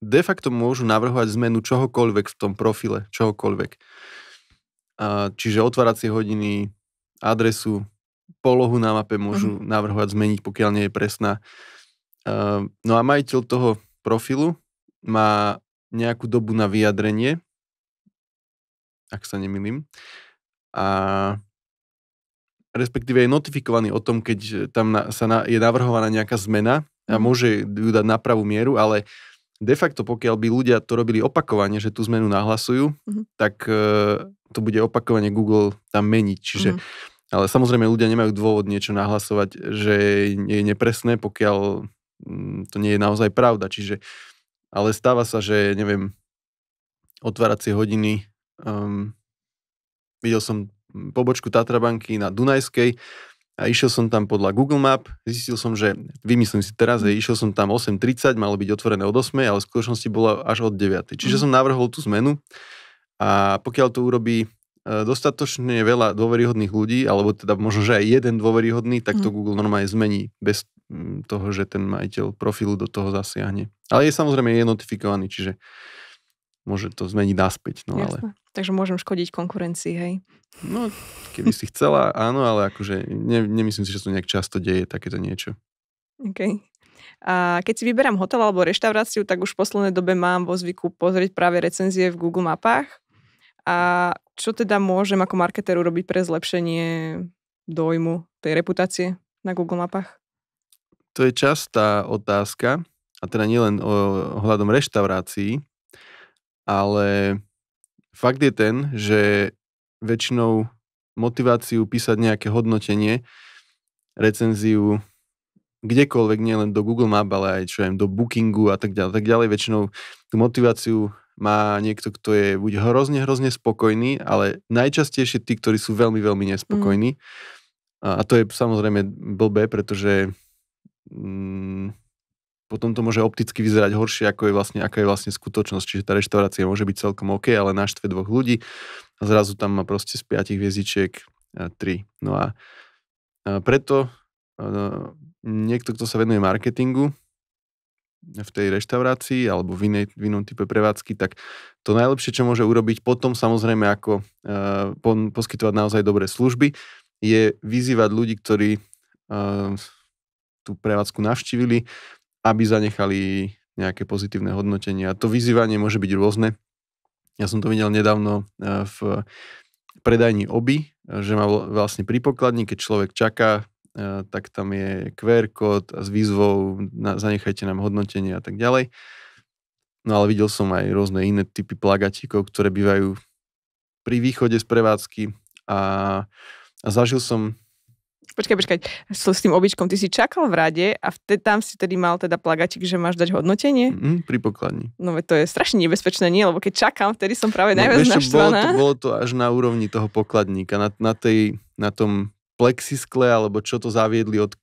de facto môžu navrhovať zmenu čohokoľvek v tom profile, čohokoľvek. A, čiže otváracie hodiny, adresu, polohu na mape môžu mhm. navrhovať zmeniť, pokiaľ nie je presná. A, no a majiteľ toho profilu má nejakú dobu na vyjadrenie, ak sa nemýlim. A respektíve je notifikovaný o tom, keď e, tam na, sa na, je navrhovaná nejaká zmena a mhm. môže ju dať na pravú mieru, ale de facto pokiaľ by ľudia to robili opakovane, že tú zmenu nahlasujú, mm-hmm. tak e, to bude opakovane Google tam meniť. Čiže, mm-hmm. ale samozrejme ľudia nemajú dôvod niečo nahlasovať, že je nepresné, pokiaľ m, mm, to nie je naozaj pravda. Čiže, ale stáva sa, že neviem, otváracie hodiny um, videl som pobočku Tatrabanky na Dunajskej a išiel som tam podľa Google Map, zistil som, že vymyslím si teraz, že išiel som tam 8.30, malo byť otvorené od 8, ale v skutočnosti bola až od 9. Čiže mhm. som navrhol tú zmenu a pokiaľ to urobí e, dostatočne veľa dôveryhodných ľudí, alebo teda možno, že aj jeden dôveryhodný, tak to mhm. Google normálne zmení bez toho, že ten majiteľ profilu do toho zasiahne. Ale je samozrejme je notifikovaný, čiže môže to zmeniť naspäť. No, Jasne. ale... Takže môžem škodiť konkurencii, hej? No, keby si chcela, áno, ale akože ne, nemyslím si, že to nejak často deje takéto niečo. OK. A keď si vyberám hotel alebo reštauráciu, tak už v poslednej dobe mám vo zvyku pozrieť práve recenzie v Google mapách. A čo teda môžem ako marketer urobiť pre zlepšenie dojmu tej reputácie na Google mapách? To je častá otázka, a teda nielen hľadom reštaurácií, ale fakt je ten, že väčšinou motiváciu písať nejaké hodnotenie, recenziu, kdekoľvek, nie len do Google Map, ale aj čo aj do Bookingu a tak ďalej, tak ďalej, väčšinou tú motiváciu má niekto, kto je buď hrozne, hrozne spokojný, ale najčastejšie tí, ktorí sú veľmi, veľmi mm. nespokojní. Mm. A to je samozrejme blbé, pretože mm, potom to môže opticky vyzerať horšie, ako je vlastne, aká je vlastne skutočnosť. Čiže tá reštaurácia môže byť celkom OK, ale naštve dvoch ľudí a zrazu tam má proste z piatich hviezdičiek e, tri. No a e, preto e, niekto, kto sa venuje marketingu v tej reštaurácii alebo v, inej, v inom type prevádzky, tak to najlepšie, čo môže urobiť potom samozrejme, ako poskytovať naozaj dobré služby, je vyzývať ľudí, ktorí tú prevádzku navštívili, aby zanechali nejaké pozitívne hodnotenie. A to vyzývanie môže byť rôzne. Ja som to videl nedávno eh, v predajní oby, eh, že má vlastne pri pokladni, keď človek čaká, eh, tak tam je QR kód s výzvou zanechajte nám hodnotenie a tak ďalej. No ale videl som aj rôzne iné typy plagatíkov, ktoré bývajú pri východe z prevádzky a, a zažil som Počkaj, počkaj, so, s tým običkom, ty si čakal v rade a vtedy, tam si tedy mal teda plagačik, že máš dať hodnotenie? Mm, pri pokladni. No to je strašne nebezpečné, nie? Lebo keď čakám, vtedy som práve no, najviac naštvaná. Bolo to, bolo to až na úrovni toho pokladníka, na, na, tej, na tom plexiskle, alebo čo to zaviedli od eh,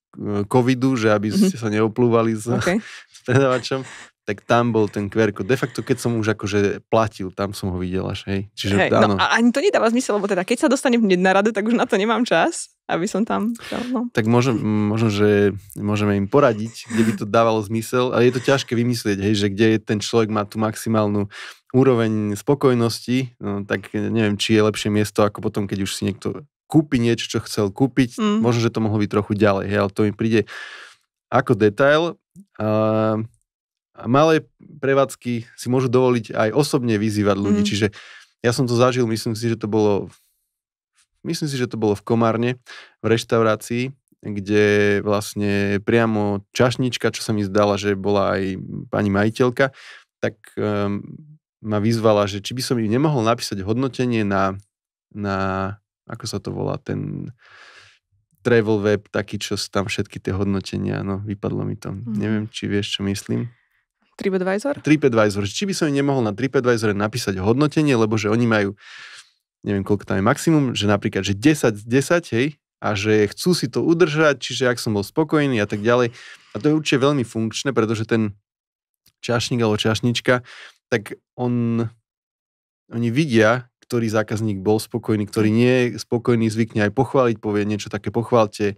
covidu, že aby mm-hmm. ste sa neoplúvali s okay. predavačom, tak tam bol ten QR kód. De facto, keď som už akože platil, tam som ho videl až, hej. Čiže, hej, no áno. No, a ani to nedáva zmysel, lebo teda keď sa dostanem hneď na rade, tak už na to nemám čas, aby som tam... No. Tak možno, možno, že môžeme im poradiť, kde by to dávalo zmysel, ale je to ťažké vymyslieť, hej, že kde ten človek má tú maximálnu úroveň spokojnosti, no, tak neviem, či je lepšie miesto, ako potom, keď už si niekto kúpi niečo, čo chcel kúpiť, mm. možno, že to mohlo byť trochu ďalej, hej, ale to mi príde ako detail. Uh, malé prevádzky si môžu dovoliť aj osobne vyzývať ľudí. Mm. Čiže ja som to zažil, myslím si, že to bolo myslím si, že to bolo v Komárne, v reštaurácii, kde vlastne priamo čašnička, čo sa mi zdala, že bola aj pani majiteľka, tak um, ma vyzvala, že či by som im nemohol napísať hodnotenie na, na ako sa to volá, ten travel web, taký, čo sú tam všetky tie hodnotenia, no vypadlo mi to. Mm. Neviem, či vieš, čo myslím. TripAdvisor? TripAdvisor. Či by som nemohol na TripAdvisor napísať hodnotenie, lebo že oni majú, neviem koľko tam je maximum, že napríklad, že 10 z 10, hej, a že chcú si to udržať, čiže ak som bol spokojný a tak ďalej. A to je určite veľmi funkčné, pretože ten čašník alebo čašnička, tak on, oni vidia, ktorý zákazník bol spokojný, ktorý nie je spokojný, zvykne aj pochváliť, povie niečo také pochválte,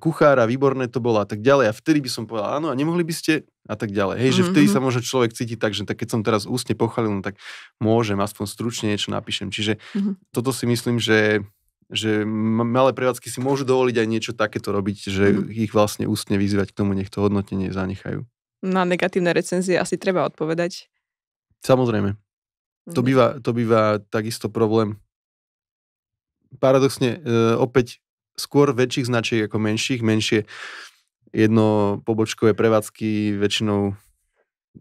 kuchára, výborné to bolo a tak ďalej. A vtedy by som povedal, áno, a nemohli by ste a tak ďalej. Hej, že mhm, vtedy mm-hmm. sa môže človek cítiť tak, že tak keď som teraz ústne pochválil, no tak môžem, aspoň stručne niečo napíšem. Čiže mm-hmm. toto si myslím, že že malé prevádzky si môžu dovoliť aj niečo takéto robiť, že mm. ich vlastne ústne vyzývať k tomu, nech to hodnotenie zanechajú. Na negatívne recenzie asi treba odpovedať. Samozrejme. To mhm. býva, to býva takisto problém. Paradoxne, e, opäť skôr väčších značiek ako menších. Menšie jedno pobočkové prevádzky väčšinou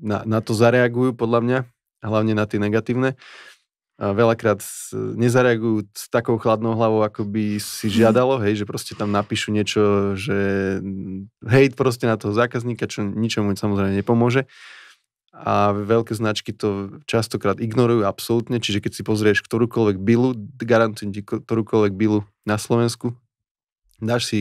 na, na to zareagujú podľa mňa, hlavne na tie negatívne. A veľakrát nezareagujú s takou chladnou hlavou, ako by si mhm. žiadalo, hej, že proste tam napíšu niečo, že hejt proste na toho zákazníka, čo ničomu samozrejme nepomôže a veľké značky to častokrát ignorujú absolútne, čiže keď si pozrieš ktorúkoľvek bilu, garantujem ti ktorúkoľvek bilu na Slovensku, dáš si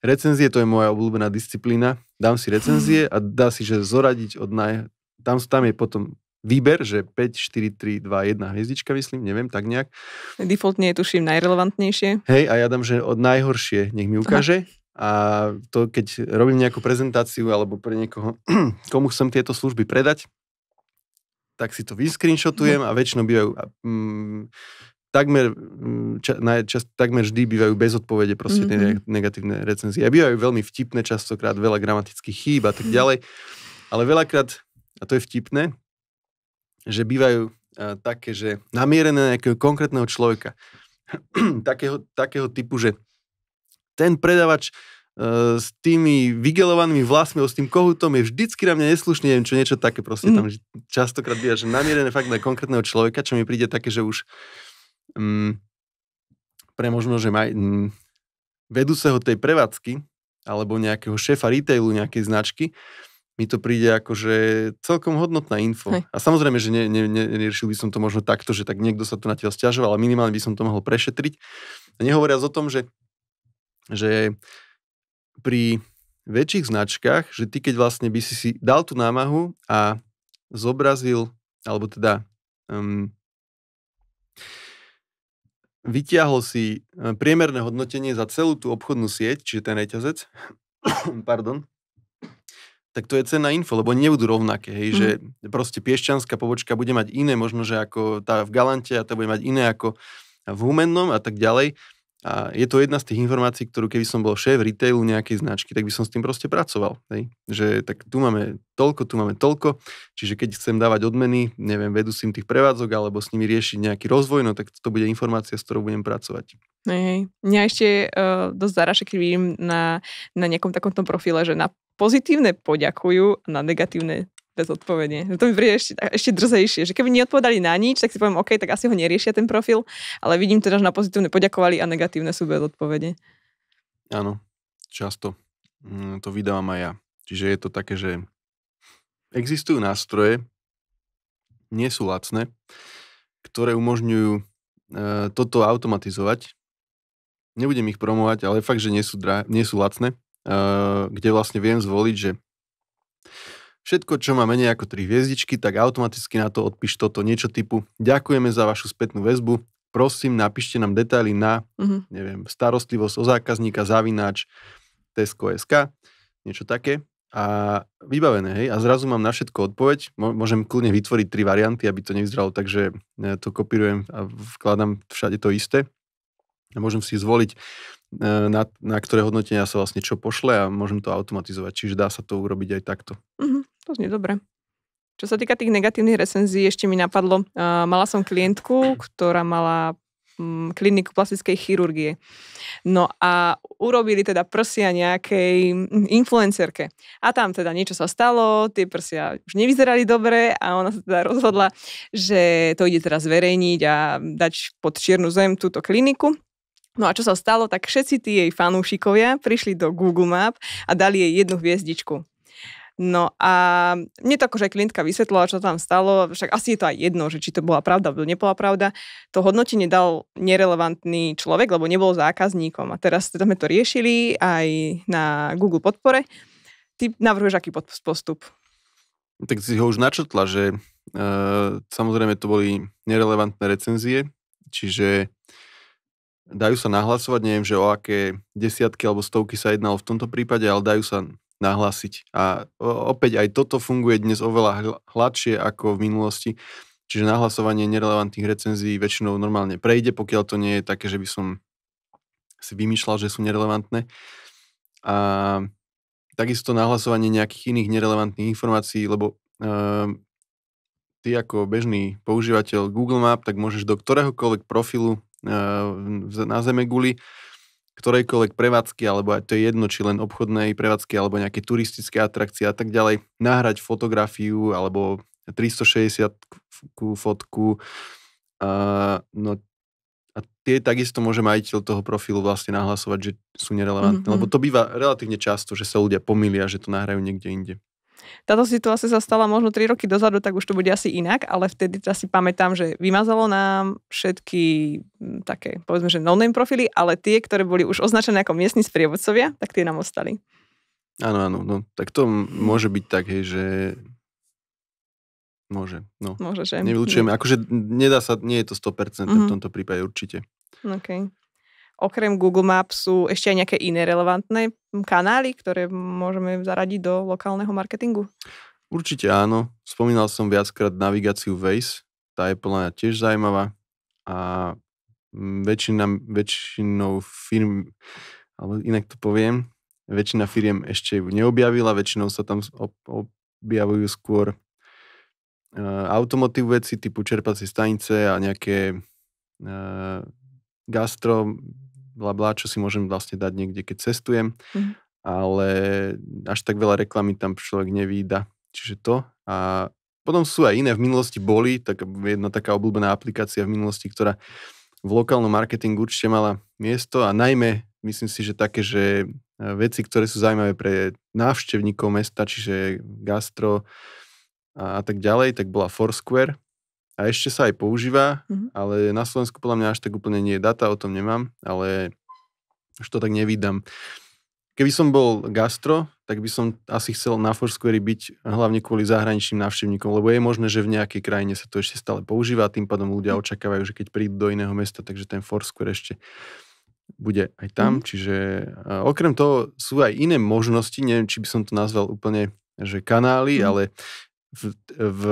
recenzie, to je moja obľúbená disciplína, dám si recenzie a dá si, že zoradiť od naj... Tam, tam je potom výber, že 5, 4, 3, 2, 1 hviezdička, myslím, neviem, tak nejak. Defaultne je tuším najrelevantnejšie. Hej, a ja dám, že od najhoršie, nech mi ukáže. Aha. A to, keď robím nejakú prezentáciu alebo pre niekoho, komu chcem tieto služby predať, tak si to vyscreenshotujem mhm. a väčšinou bývajú mm, takmer, mm, ča, čas, takmer vždy bývajú bez odpovede proste mm-hmm. tie negatívne recenzie. A bývajú veľmi vtipné, častokrát veľa gramatických chýb a tak ďalej. Ale veľakrát, a to je vtipné, že bývajú a, e, také, že namierené na nejakého konkrétneho človeka. takého, takého typu, že ten predavač e, s tými vygelovanými vlastmi, s tým kohutom je vždycky na mňa neslušný, neviem čo, niečo také proste mm. tam častokrát býva, že namierené fakt na konkrétneho človeka, čo mi príde také, že už um, pre možno, že maj, um, vedúceho tej prevádzky alebo nejakého šéfa retailu nejakej značky, mi to príde že celkom hodnotná info. Hej. A samozrejme, že ne, ne, neriešil by som to možno takto, že tak niekto sa tu na teba stiažoval, ale minimálne by som to mohol prešetriť. A nehovoriac o tom, že, že pri väčších značkách, že ty keď vlastne by si si dal tú námahu a zobrazil, alebo teda um, vytiahol si eh, priemerné hodnotenie za celú tú obchodnú sieť, čiže ten reťazec, pardon, tak to je cena info, lebo nebudú rovnaké, hej, mm. že mhm. proste piešťanská pobočka bude mať iné, možno, že ako tá v Galante a tá bude mať iné ako v Humennom a tak ďalej. A je to jedna z tých informácií, ktorú keby som bol šéf retailu nejakej značky, tak by som s tým proste pracoval. Hej? Že tak tu máme toľko, tu máme toľko, čiže keď chcem dávať odmeny, neviem, vedú si im tých prevádzok alebo s nimi riešiť nejaký rozvoj, no tak to bude informácia, s ktorou budem pracovať. Hej, no hej. Mňa ešte uh, dosť zaraša, keď vidím na, na nejakom takomto profile, že na pozitívne poďakujú a na negatívne bezodpovedne. To mi príde ešte, ešte drzejšie, že keby neodpovedali na nič, tak si poviem, OK, tak asi ho neriešia ten profil, ale vidím teda, že na pozitívne poďakovali a negatívne sú odpovede. Áno, často. Mm, to vydávam aj ja. Čiže je to také, že existujú nástroje, nie sú lacné, ktoré umožňujú e, toto automatizovať. Nebudem ich promovať, ale fakt, že nie sú, dra- nie sú lacné, e, kde vlastne viem zvoliť, že Všetko, čo má menej ako 3 hviezdičky, tak automaticky na to odpíš toto niečo typu Ďakujeme za vašu spätnú väzbu, prosím napíšte nám detaily na, mm-hmm. neviem, starostlivosť o zákazníka, zavináč, tesko.sk, niečo také. A vybavené, hej, a zrazu mám na všetko odpoveď, môžem kľudne vytvoriť tri varianty, aby to nevyzeralo tak, že e, to kopírujem a vkladám všade to isté. A môžem si zvoliť, e, na, na ktoré hodnotenia sa vlastne čo pošle a môžem to automatizovať, čiže dá sa to urobiť aj takto. Mm-hmm. To znie dobre. Čo sa týka tých negatívnych recenzií, ešte mi napadlo, uh, mala som klientku, ktorá mala um, kliniku plastickej chirurgie. No a urobili teda prsia nejakej mm, influencerke. A tam teda niečo sa stalo, tie prsia už nevyzerali dobre a ona sa teda rozhodla, že to ide teraz zverejniť a dať pod čiernu zem túto kliniku. No a čo sa stalo, tak všetci tí jej fanúšikovia prišli do Google Map a dali jej jednu hviezdičku. No a mne to akože aj klientka vysvetlila, čo tam stalo, však asi je to aj jedno, že či to bola pravda, alebo nebola pravda. To hodnotenie dal nerelevantný človek, lebo nebol zákazníkom. A teraz teda sme to riešili aj na Google podpore. Ty navrhuješ aký postup? Tak si ho už načrtla, že e, samozrejme to boli nerelevantné recenzie, čiže dajú sa nahlasovať, neviem, že o aké desiatky alebo stovky sa jednalo v tomto prípade, ale dajú sa nahlasiť. A opäť aj toto funguje dnes oveľa hladšie ako v minulosti. Čiže nahlasovanie nerelevantných recenzií väčšinou normálne prejde, pokiaľ to nie je také, že by som si vymýšľal, že sú nerelevantné. A takisto nahlasovanie nejakých iných nerelevantných informácií, lebo e, ty ako bežný používateľ Google Map, tak môžeš do ktoréhokoľvek profilu e, na Zeme guli ktorejkoľvek prevádzky, alebo aj to je jedno, či len obchodnej prevádzky, alebo nejaké turistické atrakcie a tak ďalej, nahrať fotografiu alebo 360 fotku. A, no, a tie takisto môže majiteľ toho profilu vlastne nahlasovať, že sú nerelevantné. Mm-hmm. Lebo mhm. to býva relatívne často, že sa ľudia pomýlia, že to nahrajú niekde inde táto situácia sa stala možno 3 roky dozadu, tak už to bude asi inak, ale vtedy teda si pamätám, že vymazalo nám všetky mm, také, povedzme, že non name profily, ale tie, ktoré boli už označené ako miestni sprievodcovia, tak tie nám ostali. Áno, áno, no. Tak to môže byť tak, hej, že Môže, no. Môže, že? Nevylučujeme. Akože nedá sa, nie je to 100% mm-hmm. v mhm. tomto prípade určite. Okay okrem Google Maps sú ešte aj nejaké iné relevantné kanály, ktoré môžeme zaradiť do lokálneho marketingu? Určite áno. Spomínal som viackrát navigáciu Waze. Tá je podľa mňa tiež zaujímavá a mm, väčšina, väčšinou firm, alebo inak to poviem, väčšina firiem ešte ju neobjavila, väčšinou sa tam objavujú skôr e, automotív veci typu čerpacie stanice a nejaké e, gastro bla bla, čo si môžem vlastne dať niekde, keď cestujem. Mm-hmm. Ale až tak veľa reklamy tam človek nevída. Čiže to. A potom sú aj iné, v minulosti boli, tak jedna taká obľúbená aplikácia v minulosti, ktorá v lokálnom marketingu určite mala miesto a najmä myslím si, že také, že e, veci, ktoré sú zaujímavé pre návštevníkov mesta, čiže gastro a tak ďalej, tak bola Foursquare, a ešte sa aj používa, mm-hmm. ale na Slovensku podľa mňa až tak úplne nie je data, o tom nemám, ale už to tak nevídam. Keby som bol gastro, tak by som asi chcel na Foursquare byť hlavne kvôli zahraničným návštevníkom, lebo je možné, že v nejakej krajine sa to ešte stále používa a tým pádom ľudia mhm. očakávajú, že keď prídu do iného mesta, takže ten Foursquare ešte bude aj tam. Mm. Čiže okrem toho sú aj iné možnosti, neviem, či by som to nazval úplne, že kanály, mm. ale v, v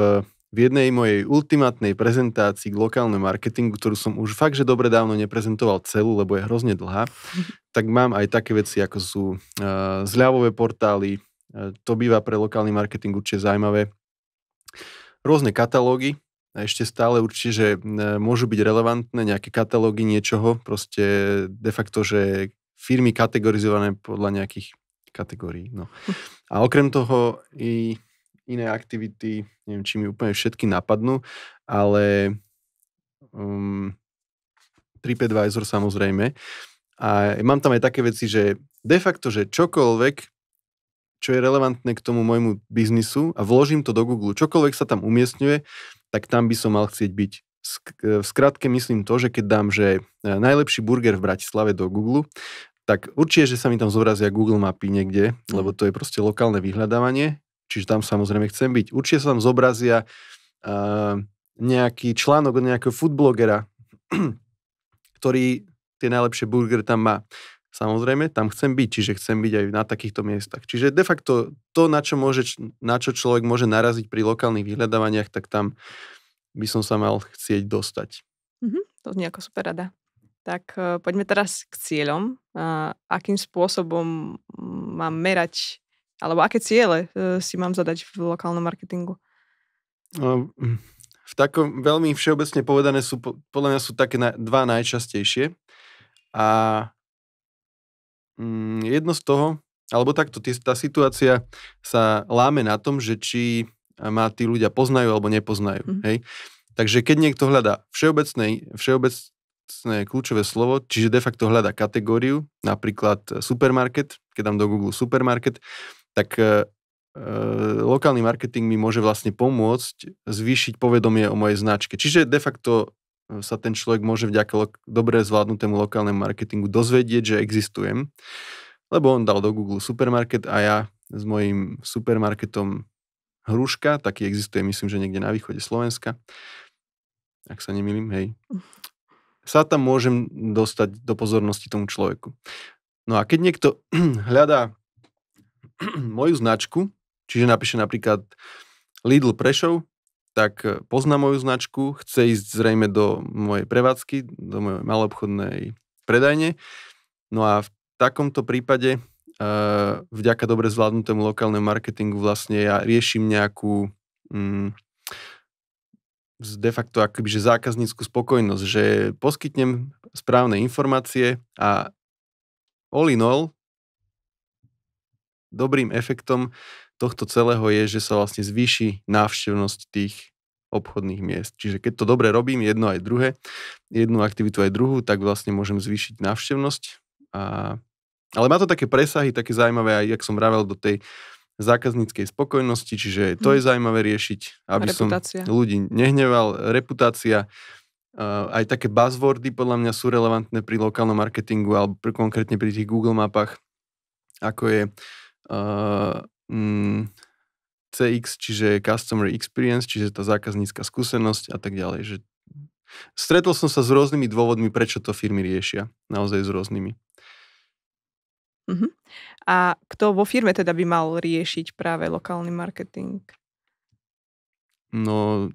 v jednej mojej ultimátnej prezentácii k lokálnemu marketingu, ktorú som už fakt, že dobre dávno neprezentoval celú, lebo je hrozne dlhá, tak mám aj také veci, ako sú uh, zľavové portály, uh, to býva pre lokálny marketing určite zaujímavé, rôzne katalógy, ešte stále určite, že eh, môžu byť relevantné nejaké katalógy niečoho, proste de facto, že firmy kategorizované podľa nejakých kategórií. No. A okrem toho i iné aktivity, neviem, či mi úplne všetky napadnú, ale um, TripAdvisor samozrejme. A mám tam aj také veci, že de facto, že čokoľvek, čo je relevantné k tomu môjmu biznisu a vložím to do Google, čokoľvek sa tam umiestňuje, tak tam by som mal chcieť byť. V skratke myslím to, že keď dám, že e, najlepší burger v Bratislave do Google, tak určite, že sa mi tam zobrazia Google mapy niekde, lebo mm. to je proste lokálne vyhľadávanie Čiže tam samozrejme chcem byť. Určite sa tam zobrazia uh, nejaký článok od nejakého foodblogera, ktorý tie najlepšie burgery tam má. Samozrejme, tam chcem byť, čiže chcem byť aj na takýchto miestach. Čiže de facto to, na čo, môže, na čo človek môže naraziť pri lokálnych vyhľadávaniach, tak tam by som sa mal chcieť dostať. Mm-hmm, to znie ako super rada. Tak e, poďme teraz k cieľom. Akým spôsobom mám merať alebo aké ciele e, si mám zadať v lokálnom marketingu? No, hm, v takom veľmi všeobecne povedané sú, podľa mňa sú také dva najčastejšie. A hm, jedno z toho, alebo takto, tá situácia sa láme na tom, že či ma tí ľudia poznajú alebo nepoznajú. Mm. Hej? Takže keď niekto hľadá všeobecné, všeobecné kľúčové slovo, čiže de facto hľadá kategóriu, napríklad e, supermarket, keď dám do Google supermarket, tak e, e, lokálny marketing mi môže vlastne pomôcť zvýšiť povedomie o mojej značke. Čiže de facto e, sa ten človek môže vďaka lo- dobre zvládnutému lokálnemu marketingu dozvedieť, že existujem. Lebo on dal do Google supermarket a ja s mojím supermarketom Hruška, taký existuje myslím, že niekde na východe Slovenska, ak sa nemýlim, hej, sa tam môžem dostať do pozornosti tomu človeku. No a keď niekto hľadá moju značku, čiže napíše napríklad Lidl Prešov, tak eh, pozná moju značku, chce ísť zrejme do mojej prevádzky, do mojej maloobchodnej predajne. No a v takomto prípade eh, vďaka dobre zvládnutému lokálnemu marketingu vlastne ja riešim nejakú mm, de facto akoby, že spokojnosť, že poskytnem správne informácie a all in all, dobrým efektom tohto celého je, že sa vlastne zvýši návštevnosť tých obchodných miest. Čiže keď to dobre robím, jedno aj druhé, jednu aktivitu aj druhú, tak vlastne môžem zvýšiť návštevnosť. A... Ale má to také presahy, také zaujímavé, aj jak som rával do tej zákazníckej spokojnosti, čiže to je mhm. zaujímavé riešiť, aby reputácia. som ľudí nehneval, reputácia, aj také buzzwordy podľa mňa sú relevantné pri lokálnom marketingu alebo pri, konkrétne pri tých Google mapách, ako je uh, uh, mm, CX, čiže Customer Experience, čiže tá zákaznícka skúsenosť a tak ďalej. Že stretol som sa s rôznymi dôvodmi, prečo to firmy riešia. Naozaj s rôznymi. Uh-huh. A kto vo firme teda by mal riešiť práve lokálny marketing? No,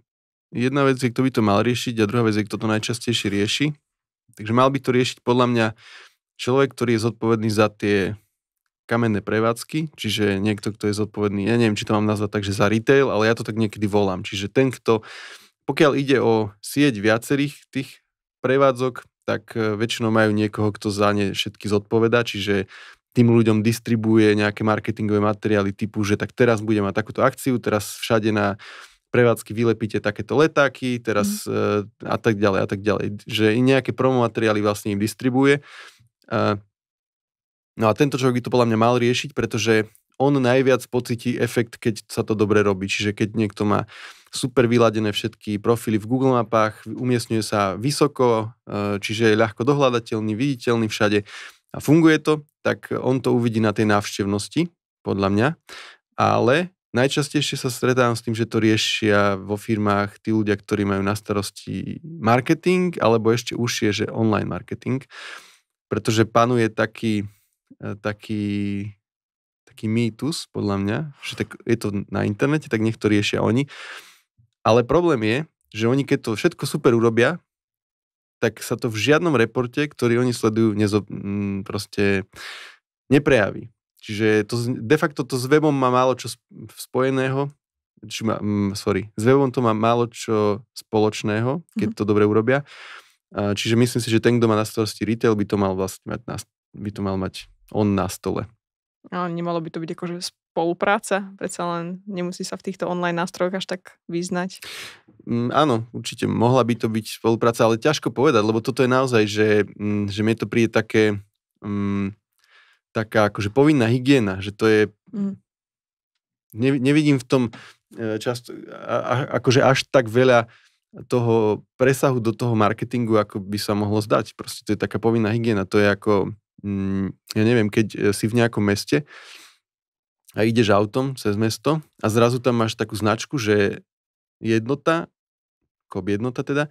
jedna vec je, kto by to mal riešiť a druhá vec je, kto to najčastejšie rieši. Takže mal by to riešiť podľa mňa človek, ktorý je zodpovedný za tie kamenné prevádzky, čiže niekto, kto je zodpovedný, ja neviem, či to mám nazvať tak, že za retail, ale ja to tak niekedy volám. Čiže ten, kto, pokiaľ ide o sieť viacerých tých prevádzok, tak e, väčšinou majú niekoho, kto za ne všetky zodpoveda, čiže tým ľuďom distribuje nejaké marketingové materiály typu, že tak teraz bude mať takúto akciu, teraz všade na prevádzky vylepíte takéto letáky, teraz mm. a tak ďalej a tak ďalej. Že i nejaké promo materiály vlastne im distribuje. No a tento človek by to podľa mňa mal riešiť, pretože on najviac pocití efekt, keď sa to dobre robí. Čiže keď niekto má super vyladené všetky profily v Google mapách, umiestňuje sa vysoko, e, čiže je ľahko dohľadateľný, viditeľný všade a funguje to, tak on to uvidí na tej návštevnosti, podľa mňa. Ale najčastejšie sa stretávam s tým, že to riešia vo firmách tí ľudia, ktorí majú na starosti marketing, alebo ešte užšie, že online marketing, pretože panuje taký E, taký, taký mýtus, podľa mňa, že tak je to na internete, tak nech riešia oni. Ale problém je, že oni keď to všetko super urobia, tak sa to v žiadnom reporte, ktorý oni sledujú, nezo, m, mm, proste neprejaví. Čiže to, de facto to s webom má málo čo spojeného, či má, m, mm, sorry, s webom to má málo čo spoločného, keď mm-hmm. to dobre urobia. Čiže myslím si, že ten, kto má na starosti retail, by to mal vlastne mať na, by to mal mať on na stole. Ale nemalo by to byť akože spolupráca? Predsa len nemusí sa v týchto online nástrojoch až tak vyznať. Mm, áno, určite mohla by to byť spolupráca, ale ťažko povedať, lebo toto je naozaj, že, mm, že mi to príde také mm, taká akože povinná hygiena, že to je... Mm. Ne, nevidím v tom e, často, a, akože až tak veľa toho presahu do toho marketingu, ako by sa mohlo zdať. Proste to je taká povinná hygiena. To je ako Mm, ja neviem, keď e, si v nejakom meste a ideš autom cez mesto a zrazu tam máš takú značku, že jednota, ako jednota teda,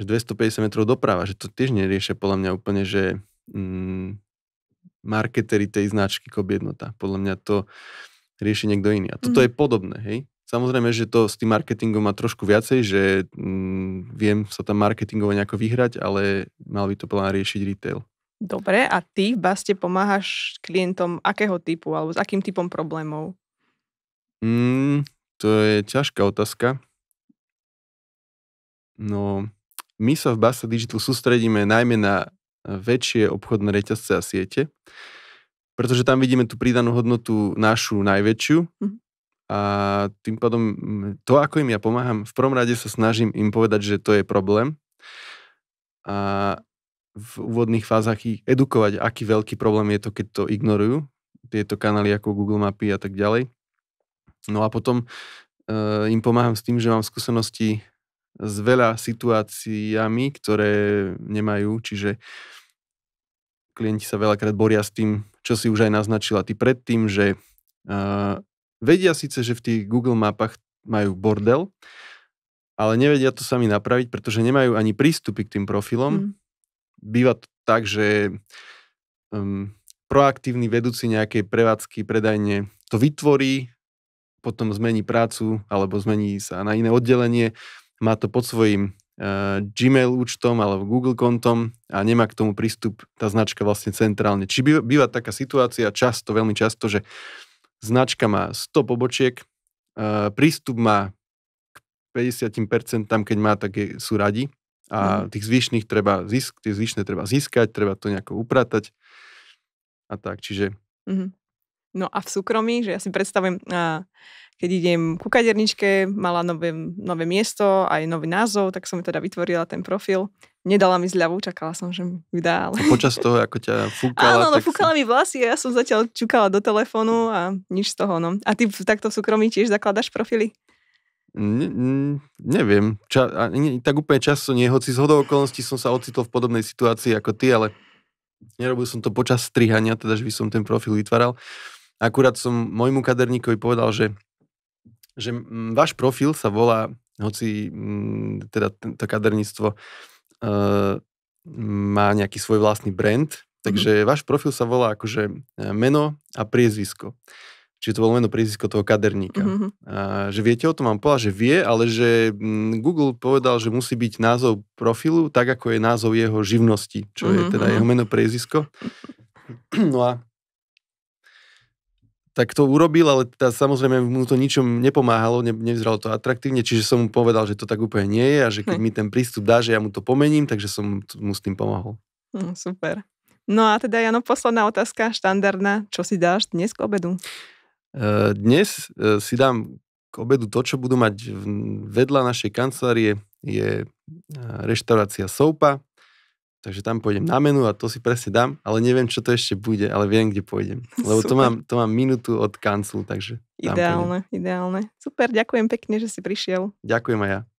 že 250 metrov doprava, že to tiež neriešia podľa mňa úplne, že mm, marketery tej značky ako jednota. Podľa mňa to rieši niekto iný. A toto mm. je podobné, hej? Samozrejme, že to s tým marketingom má trošku viacej, že mm, viem sa tam marketingovo nejako vyhrať, ale mal by to plán riešiť retail. Dobre, a ty v Baste pomáhaš klientom akého typu alebo s akým typom problémov? Mm, to je ťažká otázka. No, my sa v Basta Digital sústredíme najmä na e, väčšie obchodné reťazce a siete, pretože tam vidíme tú pridanú hodnotu našu najväčšiu mm. a tým pádom mm, to, ako im ja pomáham, v prvom rade sa snažím im povedať, že to je problém a v úvodných fázach ich edukovať, aký veľký problém je to, keď to ignorujú, tieto kanály ako Google Mapy a tak ďalej. No a potom e, im pomáham s tým, že mám skúsenosti s veľa situáciami, ktoré nemajú, čiže klienti sa veľakrát boria s tým, čo si už aj naznačila ty predtým, že e, vedia síce, že v tých Google mapách majú bordel, ale nevedia to sami napraviť, pretože nemajú ani prístupy k tým profilom, mm býva to tak, že um, proaktívny vedúci nejakej prevádzky, predajne to vytvorí, potom zmení prácu alebo zmení sa na iné oddelenie, má to pod svojím uh, Gmail účtom alebo Google kontom a nemá k tomu prístup tá značka vlastne centrálne. Či býva, býva taká situácia často, veľmi často, že značka má 100 pobočiek, uh, prístup má k 50%, keď má, tak je, sú radi a mhm. tých zvyšných treba, zisk, tie zvyšné treba získať, treba to nejako upratať a tak, čiže... Mm-hmm. No a v súkromí, že ja si predstavujem, keď idem ku kaderničke, mala nové, nové miesto, aj nový názov, tak som teda vytvorila ten profil. Nedala mi zľavu, čakala som, že mi dá. Ale... A počas toho, ako ťa fúkala... Áno, no, fúkala fúkala mi vlasy a ja som zatiaľ čukala do telefónu a nič z toho. No. A ty takto v súkromí tiež zakladaš profily? Ne, neviem, ča, ani, tak úplne často nie, hoci z hodou okolností som sa ocitol v podobnej situácii ako ty, ale nerobil som to počas strihania, teda že by som ten profil vytváral. Akurát som môjmu kaderníkovi povedal, že, že mm, váš profil sa volá, hoci mm, teda to kaderníctvo e, má nejaký svoj vlastný brand, takže mm-hmm. váš profil sa volá akože eh, meno a priezvisko čiže to bolo meno prízisko toho kaderníka. Mm-hmm. A, že viete o tom, mám povedať, že vie, ale že mm, Google povedal, že musí byť názov profilu tak, ako je názov jeho živnosti, čo mm-hmm. je mhm, teda mhm. jeho meno prízisko. No a tak to urobil, ale teda samozrejme mu to ničom nepomáhalo, ne, nevyzeralo to atraktívne, čiže som mu povedal, že to tak úplne nie je a že keď mi ten prístup dá, že ja mu to pomením, takže som mu s tým pomohol. No, super. No a teda, Jano, posledná otázka, štandardná. Čo si dáš dnes k obedu? Eh, dnes eh, si dám k obedu to, čo budú mať vedľa našej kancelárie, je eh, reštaurácia Soupa, takže tam pôjdem na menu a to si presne dám, ale neviem, čo to ešte bude, ale viem, kde pôjdem. Lebo to mám, to mám minútu od kanclu, takže... Ideálne, pôjdem. ideálne. Super, ďakujem pekne, že si prišiel. Ďakujem aj ja.